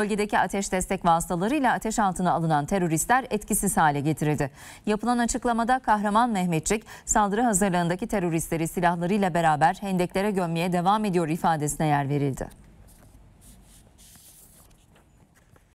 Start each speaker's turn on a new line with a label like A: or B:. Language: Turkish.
A: Bölgedeki ateş destek vasıtalarıyla ateş altına alınan teröristler etkisiz hale getirildi. Yapılan açıklamada Kahraman Mehmetçik saldırı hazırlığındaki teröristleri silahlarıyla beraber hendeklere gömmeye devam ediyor ifadesine yer verildi.